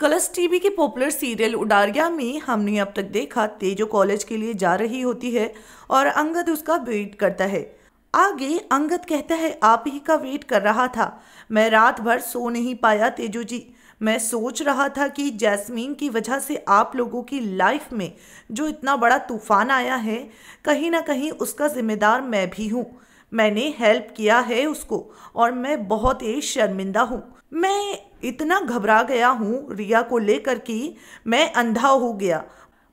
colours TV के popular serial Udaariyaan में हमने अब तक देखा तेजो कॉलेज के लिए जा रही होती है और अंगद उसका वेट करता है आगे अंगद कहता है आप ही का वेट कर रहा था मैं रात भर सो नहीं पाया तेजो जी मैं सोच रहा था कि जैस्मीन की वजह से आप लोगों की लाइफ में जो इतना बड़ा तूफान आया है कहीं ना कहीं उसका जिम्मेदार मैं भी हूँ मैंने हेल्प किया है उसको और मैं बहुत ही शर्मिंदा हूँ मैं इतना घबरा गया हूँ रिया को लेकर कि मैं अंधा हो गया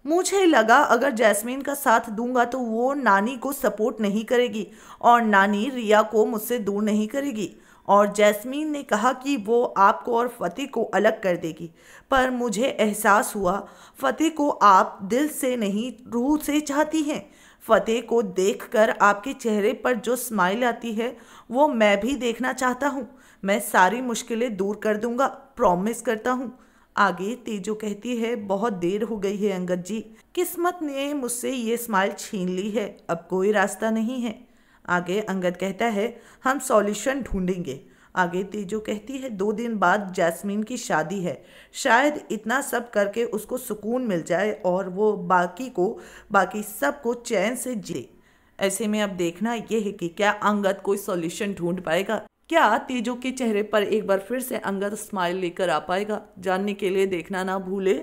मुझे लगा अगर जैस्मीन का साथ दूंगा तो वो नानी को सपोर्ट नहीं करेगी और नानी रिया को मुझसे दूर नहीं करेगी और जैस्मीन ने कहा कि वो आपको और फ़तेह को अलग कर देगी पर मुझे एहसास हुआ फ़तेह को आप दिल से नहीं रूह से चाहती हैं फ़तेह को देखकर आपके चेहरे पर जो स्माइल आती है वो मैं भी देखना चाहता हूँ मैं सारी मुश्किलें दूर कर दूँगा प्रॉमिस करता हूँ आगे तेजो कहती है बहुत देर हो गई है अंगद जी किस्मत ने मुझसे ये स्माइल छीन ली है अब कोई रास्ता नहीं है आगे अंगद कहता है हम सॉल्यूशन ढूंढेंगे आगे तेजो कहती है दो दिन बाद जैस्मीन की शादी है शायद इतना सब करके उसको सुकून मिल जाए और वो बाकी को बाकी सब को चैन से जिए ऐसे में अब देखना यह है कि क्या अंगद कोई सॉल्यूशन ढूंढ पाएगा क्या तेजो के चेहरे पर एक बार फिर से अंगद स्माइल लेकर आ पाएगा जानने के लिए देखना ना भूले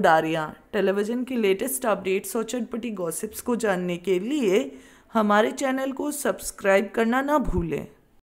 उडारियाँ टेलीविज़न की लेटेस्ट अपडेट्स और चटपटी गॉसिप्स को जानने के लिए हमारे चैनल को सब्सक्राइब करना ना भूलें